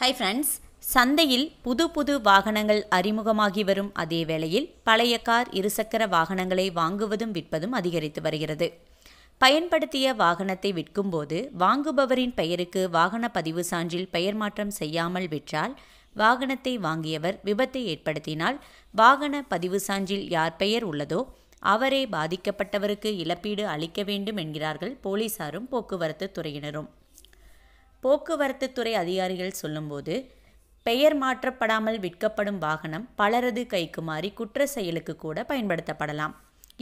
hi friends சந்தையில் புது புது வாகனங்கள் அறிமுகமாகி வரும் அதே வேளையில் பழைய கார் இருசக்கர வாகனங்களை வாங்குவதும் விற்பதும் அதிகரித்து வருகிறது பயன்படுத்திய வாகனத்தை விற்கும்போது வாங்குபவரின் பெயருக்கு வாகன பதிவு சான்றில் பெயர் மாற்றம் செய்யாமல் விற்றால் வாகனத்தை வாங்கியவர் விபத்தை ஏற்படுத்தினால் வாகன பதிவு சான்றில் யார் பெயர் உள்ளதோ அவரே பாதிக்கப்பட்டவருக்கு இழப்பீடு அளிக்க வேண்டும் என்கிறார்கள் போலீசாரும் போக்குவரத்து துறையினரும் போக்குவரத்து துறை அதிகாரிகள் சொல்லும்போது பெயர் மாற்றப்படாமல் விற்கப்படும் வாகனம் பலரது கைக்கு மாறி குற்ற செயலுக்கு கூட பயன்படுத்தப்படலாம்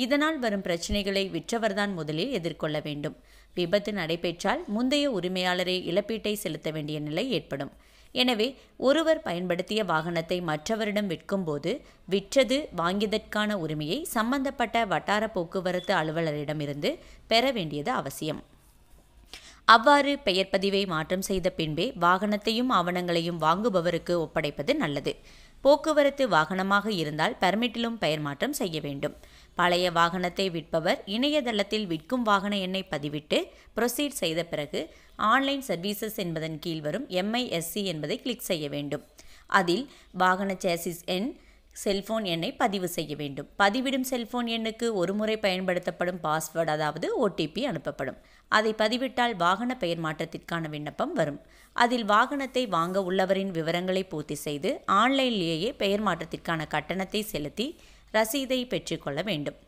இதனால் வரும் பிரச்சனைகளை விற்றவர்தான் முதலில் எதிர்கொள்ள வேண்டும் விபத்து நடைபெற்றால் முந்தைய உரிமையாளரே இழப்பீட்டை செலுத்த வேண்டிய நிலை ஏற்படும் எனவே ஒருவர் பயன்படுத்திய வாகனத்தை மற்றவரிடம் விற்கும்போது விற்றது வாங்கியதற்கான உரிமையை சம்பந்தப்பட்ட வட்டார போக்குவரத்து அலுவலரிடமிருந்து பெற வேண்டியது அவசியம் அவ்வாறு பெயர் பதிவை மாற்றம் செய்த பின்பே வாகனத்தையும் ஆவணங்களையும் வாங்குபவருக்கு ஒப்படைப்பது நல்லது போக்குவரத்து வாகனமாக இருந்தால் பர்மிட்டிலும் பெயர் மாற்றம் செய்ய வேண்டும் பழைய வாகனத்தை விற்பவர் இணையதளத்தில் விற்கும் வாகன எண்ணை பதிவிட்டு ப்ரொசீட் செய்த பிறகு ஆன்லைன் சர்வீசஸ் என்பதன் கீழ் வரும் எம்ஐஎஸ்சி என்பதை கிளிக் செய்ய வேண்டும் அதில் வாகன சேசிஸ் எண் செல்போன் எண்ணை பதிவு செய்ய வேண்டும் பதிவிடும் செல்போன் எண்ணுக்கு ஒருமுறை பயன்படுத்தப்படும் பாஸ்வேர்டு அதாவது ஓடிபி அனுப்பப்படும் அதை பதிவிட்டால் வாகன பெயர் மாற்றத்திற்கான விண்ணப்பம் வரும் அதில் வாகனத்தை வாங்க உள்ளவரின் விவரங்களை பூர்த்தி செய்து ஆன்லைனிலேயே பெயர் மாற்றத்திற்கான கட்டணத்தை செலுத்தி ரசீதை பெற்றுக்கொள்ள வேண்டும்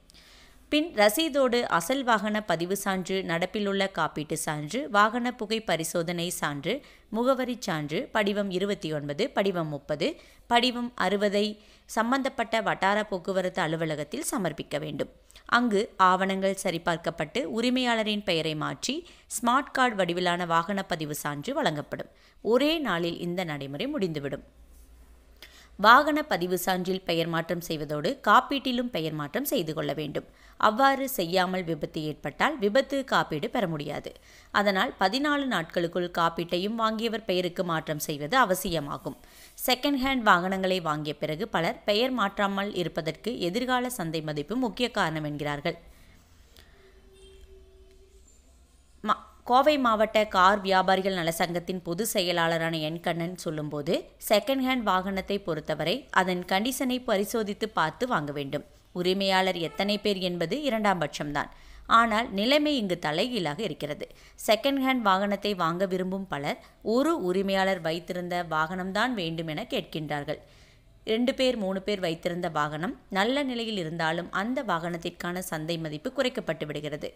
பின் ரசீதோடு அசல் வாகன பதிவு சான்று நடப்பிலுள்ள காப்பீட்டு சான்று வாகன புகை பரிசோதனை சான்று முகவரி சான்று படிவம் இருபத்தி ஒன்பது படிவம் முப்பது படிவம் அறுபதை சம்பந்தப்பட்ட வட்டார போக்குவரத்து அலுவலகத்தில் சமர்ப்பிக்க வேண்டும் அங்கு ஆவணங்கள் சரிபார்க்கப்பட்டு உரிமையாளரின் பெயரை மாற்றி ஸ்மார்ட் கார்டு வடிவிலான வாகன பதிவு சான்று வழங்கப்படும் ஒரே நாளில் இந்த நடைமுறை முடிந்துவிடும் வாகன பதிவு சான்றில் பெயர் மாற்றம் செய்வதோடு காப்பீட்டிலும் பெயர் மாற்றம் செய்து கொள்ள வேண்டும் அவ்வாறு செய்யாமல் விபத்து ஏற்பட்டால் விபத்து காப்பீடு பெற முடியாது அதனால் பதினாலு நாட்களுக்குள் காப்பீட்டையும் வாங்கியவர் பெயருக்கு மாற்றம் செய்வது அவசியமாகும் செகண்ட் ஹேண்ட் வாகனங்களை வாங்கிய பிறகு பலர் பெயர் மாற்றாமல் இருப்பதற்கு எதிர்கால சந்தை மதிப்பு முக்கிய காரணம் என்கிறார்கள் கோவை மாவட்ட கார் வியாபாரிகள் நல சங்கத்தின் பொதுச் செயலாளரான என் கண்ணன் சொல்லும்போது செகண்ட் ஹேண்ட் வாகனத்தை பொறுத்தவரை அதன் கண்டிஷனை பரிசோதித்து பார்த்து வாங்க வேண்டும் உரிமையாளர் எத்தனை பேர் என்பது இரண்டாம் பட்சம்தான் ஆனால் நிலைமை இங்கு தலைகீழாக இருக்கிறது செகண்ட் ஹேண்ட் வாகனத்தை வாங்க விரும்பும் பலர் ஒரு உரிமையாளர் வைத்திருந்த வாகனம்தான் வேண்டும் என கேட்கின்றார்கள் ரெண்டு பேர் மூணு பேர் வைத்திருந்த வாகனம் நல்ல நிலையில் இருந்தாலும் அந்த வாகனத்திற்கான சந்தை மதிப்பு குறைக்கப்பட்டு விடுகிறது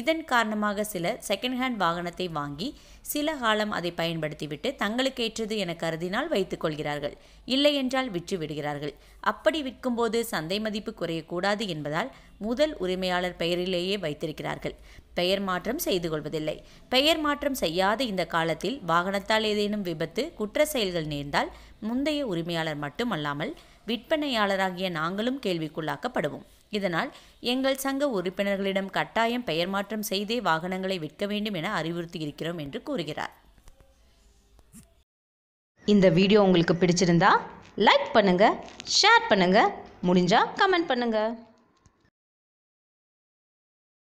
இதன் காரணமாக சிலர் செகண்ட் ஹேண்ட் வாகனத்தை வாங்கி சில காலம் அதை பயன்படுத்திவிட்டு தங்களுக்கு ஏற்றது என கருதினால் வைத்துக்கொள்கிறார்கள் இல்லை என்றால் விற்று விடுகிறார்கள் அப்படி விற்கும்போது சந்தை மதிப்பு குறையக்கூடாது என்பதால் முதல் உரிமையாளர் பெயரிலேயே வைத்திருக்கிறார்கள் பெயர் மாற்றம் செய்து கொள்வதில்லை பெயர் மாற்றம் செய்யாத இந்த காலத்தில் வாகனத்தால் ஏதேனும் விபத்து குற்ற செயல்கள் நேர்ந்தால் முந்தைய உரிமையாளர் மட்டுமல்லாமல் விற்பனையாளராகிய நாங்களும் கேள்விக்குள்ளாக்கப்படுவோம் இதனால் எங்கள் சங்க உறுப்பினர்களிடம் கட்டாயம் பெயர் மாற்றம் செய்தே வாகனங்களை விற்க வேண்டும் என அறிவுறுத்தியிருக்கிறோம் என்று கூறுகிறார் இந்த வீடியோ உங்களுக்கு பிடிச்சிருந்தா லைக் பண்ணுங்கள் ஷேர் பண்ணுங்கள் முடிஞ்சால் கமெண்ட் பண்ணுங்கள்